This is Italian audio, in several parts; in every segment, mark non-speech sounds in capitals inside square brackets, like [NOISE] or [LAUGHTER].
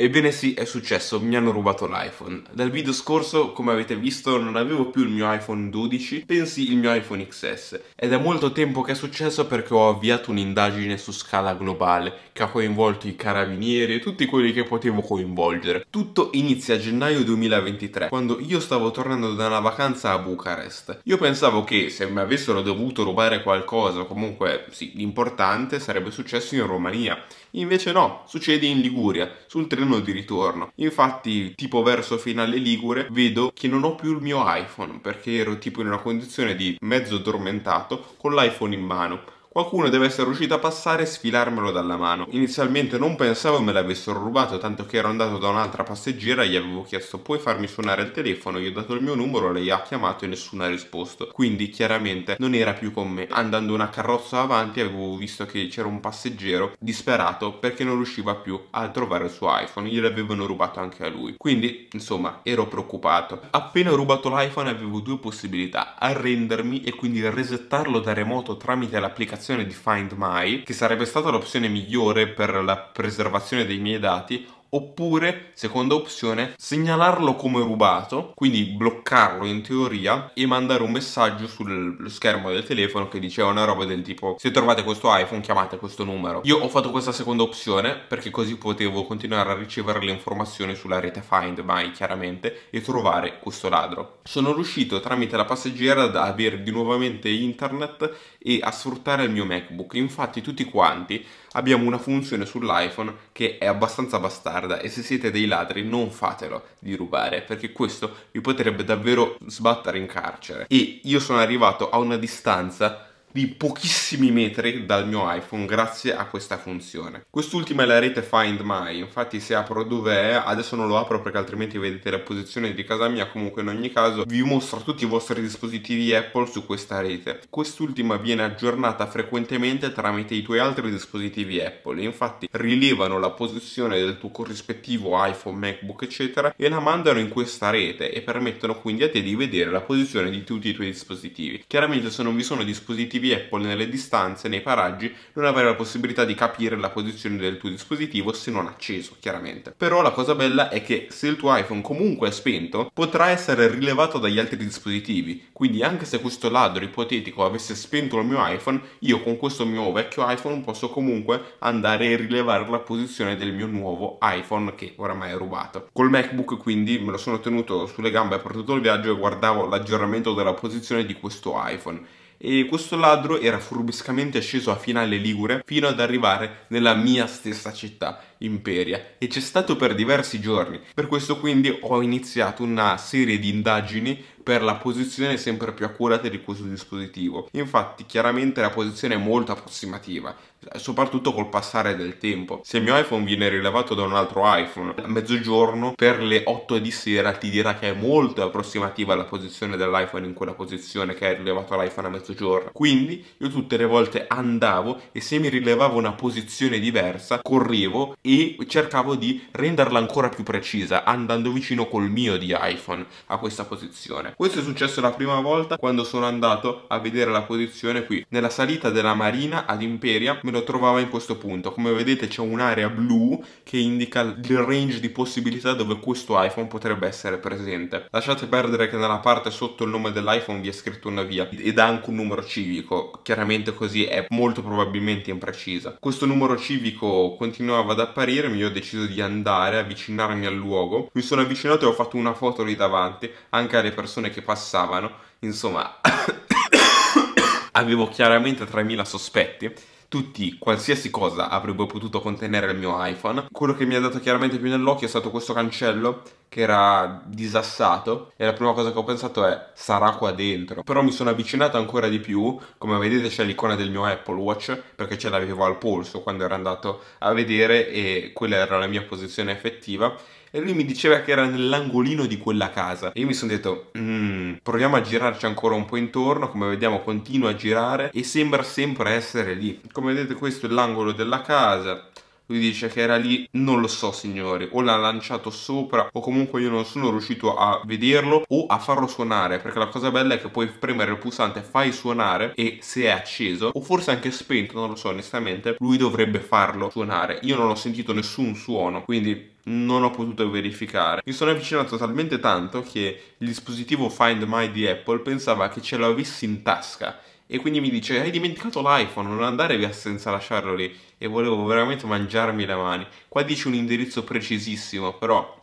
Ebbene sì, è successo, mi hanno rubato l'iPhone. Dal video scorso, come avete visto, non avevo più il mio iPhone 12, bensì il mio iPhone XS. Ed è molto tempo che è successo perché ho avviato un'indagine su scala globale, che ha coinvolto i carabinieri e tutti quelli che potevo coinvolgere. Tutto inizia a gennaio 2023, quando io stavo tornando da una vacanza a Bucarest. Io pensavo che se mi avessero dovuto rubare qualcosa, comunque sì, l'importante sarebbe successo in Romania. Invece no, succede in Liguria, sul treno uno di ritorno. Infatti, tipo verso finale Ligure, vedo che non ho più il mio iPhone perché ero tipo in una condizione di mezzo addormentato con l'iPhone in mano Qualcuno deve essere riuscito a passare e sfilarmelo dalla mano. Inizialmente non pensavo me l'avessero rubato, tanto che ero andato da un'altra passeggera e gli avevo chiesto puoi farmi suonare il telefono, gli ho dato il mio numero, lei ha chiamato e nessuno ha risposto. Quindi chiaramente non era più con me. Andando una carrozza avanti avevo visto che c'era un passeggero disperato perché non riusciva più a trovare il suo iPhone, gliel'avevano rubato anche a lui. Quindi insomma ero preoccupato. Appena ho rubato l'iPhone avevo due possibilità, arrendermi e quindi resettarlo da remoto tramite l'applicazione l'applicazione di Find My, che sarebbe stata l'opzione migliore per la preservazione dei miei dati, oppure, seconda opzione, segnalarlo come rubato, quindi bloccarlo in teoria e mandare un messaggio sullo schermo del telefono che diceva una roba del tipo se trovate questo iPhone chiamate questo numero. Io ho fatto questa seconda opzione perché così potevo continuare a ricevere le informazioni sulla rete Find My chiaramente e trovare questo ladro. Sono riuscito tramite la passeggera ad avere di nuovamente internet e a sfruttare il mio MacBook. Infatti tutti quanti abbiamo una funzione sull'iPhone che è abbastanza bastante merda e se siete dei ladri non fatelo di rubare perché questo vi potrebbe davvero sbattere in carcere. E io sono arrivato a una distanza di pochissimi metri dal mio iPhone grazie a questa funzione. Quest'ultima è la rete Find My, infatti se apro dov'è, adesso non lo apro perché altrimenti vedete la posizione di casa mia, comunque in ogni caso vi mostro tutti i vostri dispositivi Apple su questa rete. Quest'ultima viene aggiornata frequentemente tramite i tuoi altri dispositivi Apple, infatti rilevano la posizione del tuo corrispettivo iPhone, MacBook eccetera e la mandano in questa rete e permettono quindi a te di vedere la posizione di tutti i tuoi dispositivi. Chiaramente se non vi sono dispositivi dispositivi Apple nelle distanze nei paraggi non avrai la possibilità di capire la posizione del tuo dispositivo se non acceso, chiaramente. Però la cosa bella è che se il tuo iPhone comunque è spento, potrà essere rilevato dagli altri dispositivi, quindi anche se questo ladro ipotetico avesse spento il mio iPhone, io con questo mio vecchio iPhone posso comunque andare a rilevare la posizione del mio nuovo iPhone che oramai è rubato. Col MacBook quindi me lo sono tenuto sulle gambe per tutto il viaggio e guardavo l'aggiornamento della posizione di questo iPhone e questo ladro era furbescamente sceso a finale Ligure fino ad arrivare nella mia stessa città, Imperia, e c'è stato per diversi giorni. Per questo quindi ho iniziato una serie di indagini per la posizione sempre più accurata di questo dispositivo. Infatti chiaramente la posizione è molto approssimativa, soprattutto col passare del tempo. Se il mio iPhone viene rilevato da un altro iPhone a mezzogiorno per le 8 di sera ti dirà che è molto approssimativa la posizione dell'iPhone in quella posizione che è rilevato l'iPhone a mezzogiorno. Quindi io tutte le volte andavo e se mi rilevavo una posizione diversa correvo e cercavo di renderla ancora più precisa andando vicino col mio di iPhone a questa posizione. Questo è successo la prima volta quando sono andato a vedere la posizione qui. Nella salita della Marina ad Imperia me lo trovavo in questo punto. Come vedete c'è un'area blu che indica il range di possibilità dove questo iPhone potrebbe essere presente. Lasciate perdere che nella parte sotto il nome dell'iPhone vi è scritto una via ed ha anche un numero civico. Chiaramente così è molto probabilmente imprecisa. Questo numero civico continuava ad apparire, mi ho deciso di andare, avvicinarmi al luogo. Mi sono avvicinato e ho fatto una foto lì davanti, anche alle persone persone che passavano, insomma [COUGHS] avevo chiaramente 3000 sospetti tutti, qualsiasi cosa avrebbe potuto contenere il mio iPhone. Quello che mi ha dato chiaramente più nell'occhio è stato questo cancello che era disassato e la prima cosa che ho pensato è sarà qua dentro. Però mi sono avvicinato ancora di più, come vedete c'è l'icona del mio Apple Watch perché ce l'avevo al polso quando ero andato a vedere e quella era la mia posizione effettiva e lui mi diceva che era nell'angolino di quella casa. E io mi sono detto, mm, proviamo a girarci ancora un po' intorno, come vediamo continua a girare e sembra sempre essere lì. Come vedete questo è l'angolo della casa, lui dice che era lì, non lo so signori, o l'ha lanciato sopra o comunque io non sono riuscito a vederlo o a farlo suonare, perché la cosa bella è che puoi premere il pulsante, fai suonare e se è acceso o forse anche spento, non lo so onestamente, lui dovrebbe farlo suonare. Io non ho sentito nessun suono, quindi non ho potuto verificare. Mi sono avvicinato talmente tanto che il dispositivo Find My di Apple pensava che ce l'avessi in tasca e quindi mi dice hai dimenticato l'iPhone, non andare via senza lasciarlo lì e volevo veramente mangiarmi le mani. Qua dice un indirizzo precisissimo, però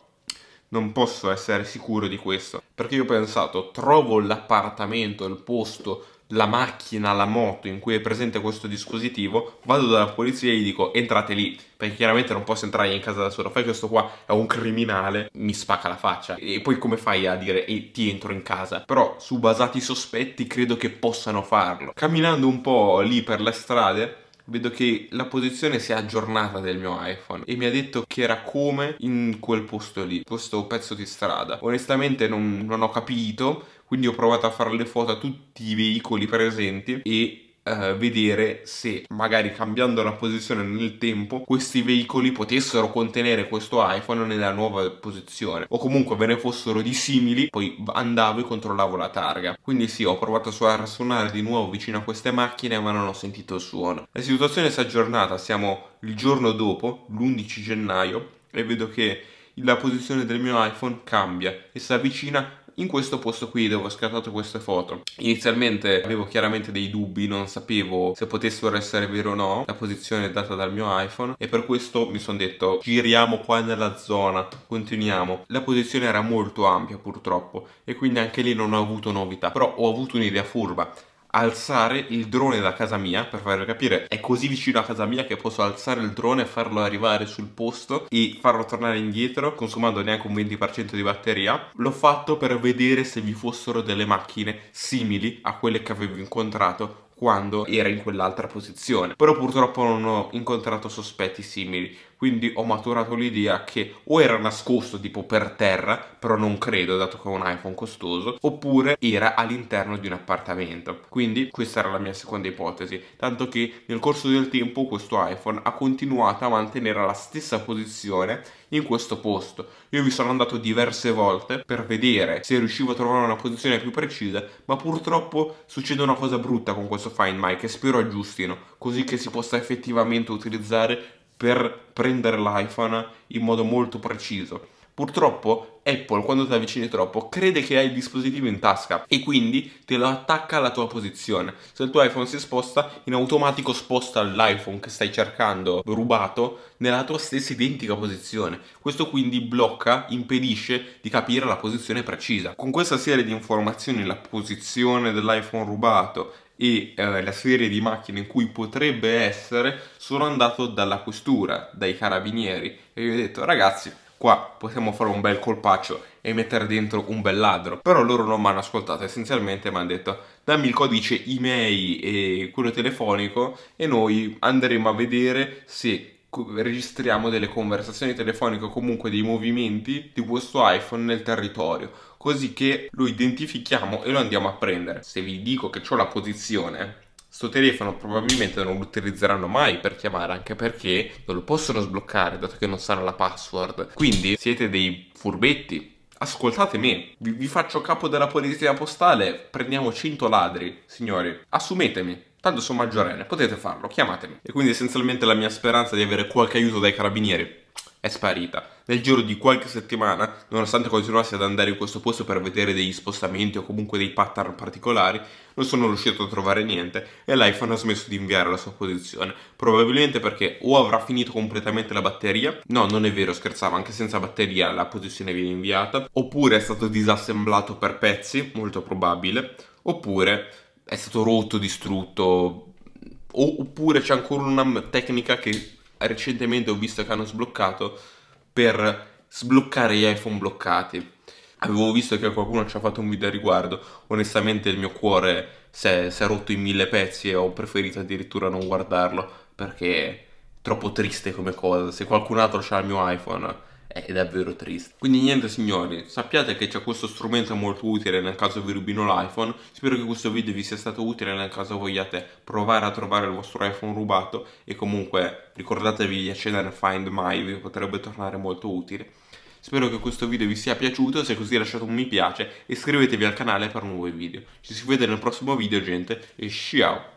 non posso essere sicuro di questo, perché io ho pensato trovo l'appartamento, il posto la macchina, la moto in cui è presente questo dispositivo, vado dalla polizia e gli dico entrate lì, perché chiaramente non posso entrare in casa da solo, fai questo qua è un criminale, mi spacca la faccia. E poi come fai a dire e ti entro in casa? Però su basati sospetti credo che possano farlo. Camminando un po' lì per le strade, vedo che la posizione si è aggiornata del mio iPhone e mi ha detto che era come in quel posto lì, questo pezzo di strada. Onestamente non, non ho capito quindi ho provato a fare le foto a tutti i veicoli presenti e eh, vedere se magari cambiando la posizione nel tempo questi veicoli potessero contenere questo iPhone nella nuova posizione o comunque ve ne fossero di simili poi andavo e controllavo la targa quindi sì ho provato a suonare di nuovo vicino a queste macchine ma non ho sentito il suono la situazione si è aggiornata siamo il giorno dopo l'11 gennaio e vedo che la posizione del mio iPhone cambia e si avvicina in questo posto qui dove ho scattato queste foto. Inizialmente avevo chiaramente dei dubbi, non sapevo se potessero essere vero o no la posizione data dal mio iPhone e per questo mi sono detto giriamo qua nella zona, continuiamo. La posizione era molto ampia purtroppo e quindi anche lì non ho avuto novità, però ho avuto un'idea furba alzare il drone da casa mia, per farvi capire, è così vicino a casa mia che posso alzare il drone, e farlo arrivare sul posto e farlo tornare indietro, consumando neanche un 20% di batteria. L'ho fatto per vedere se vi fossero delle macchine simili a quelle che avevo incontrato quando era in quell'altra posizione. Però purtroppo non ho incontrato sospetti simili, quindi ho maturato l'idea che o era nascosto tipo per terra, però non credo dato che è un iPhone costoso, oppure era all'interno di un appartamento. Quindi questa era la mia seconda ipotesi, tanto che nel corso del tempo questo iPhone ha continuato a mantenere la stessa posizione in questo posto. Io vi sono andato diverse volte per vedere se riuscivo a trovare una posizione più precisa, ma purtroppo succede una cosa brutta con questo Find My che spero aggiustino, così che si possa effettivamente utilizzare per prendere l'iPhone in modo molto preciso. Purtroppo Apple, quando ti avvicini troppo, crede che hai il dispositivo in tasca e quindi te lo attacca alla tua posizione. Se il tuo iPhone si sposta, in automatico sposta l'iPhone che stai cercando rubato nella tua stessa identica posizione. Questo quindi blocca, impedisce di capire la posizione precisa. Con questa serie di informazioni, la posizione dell'iPhone rubato e eh, la serie di macchine in cui potrebbe essere, sono andato dalla questura, dai carabinieri e gli ho detto ragazzi qua possiamo fare un bel colpaccio e mettere dentro un bel ladro. Però loro non mi hanno ascoltato, essenzialmente mi hanno detto dammi il codice email e quello telefonico e noi andremo a vedere se registriamo delle conversazioni telefoniche o comunque dei movimenti di questo iPhone nel territorio, così che lo identifichiamo e lo andiamo a prendere. Se vi dico che ho la posizione, sto telefono probabilmente non lo utilizzeranno mai per chiamare, anche perché non lo possono sbloccare dato che non sanno la password. Quindi siete dei furbetti. Ascoltate me, vi, vi faccio capo della polizia postale, prendiamo 100 ladri, signori, assumetemi. Tanto sono maggiorenne, potete farlo, chiamatemi. E quindi essenzialmente la mia speranza di avere qualche aiuto dai carabinieri è sparita. Nel giro di qualche settimana, nonostante continuassi ad andare in questo posto per vedere degli spostamenti o comunque dei pattern particolari, non sono riuscito a trovare niente e l'iPhone ha smesso di inviare la sua posizione, probabilmente perché o avrà finito completamente la batteria, no non è vero scherzavo, anche senza batteria la posizione viene inviata, oppure è stato disassemblato per pezzi, molto probabile, oppure è stato rotto, distrutto, oppure c'è ancora una tecnica che recentemente ho visto che hanno sbloccato per sbloccare gli iPhone bloccati. Avevo visto che qualcuno ci ha fatto un video a riguardo, onestamente il mio cuore si è, si è rotto in mille pezzi e ho preferito addirittura non guardarlo perché è troppo triste come cosa. Se qualcun altro ha il mio iPhone è davvero triste. Quindi niente signori, sappiate che c'è questo strumento molto utile nel caso vi rubino l'iPhone, spero che questo video vi sia stato utile nel caso vogliate provare a trovare il vostro iPhone rubato e comunque ricordatevi di accendere Find My, vi potrebbe tornare molto utile. Spero che questo video vi sia piaciuto, se così lasciate un mi piace e iscrivetevi al canale per nuovi video. Ci si vede nel prossimo video gente e ciao!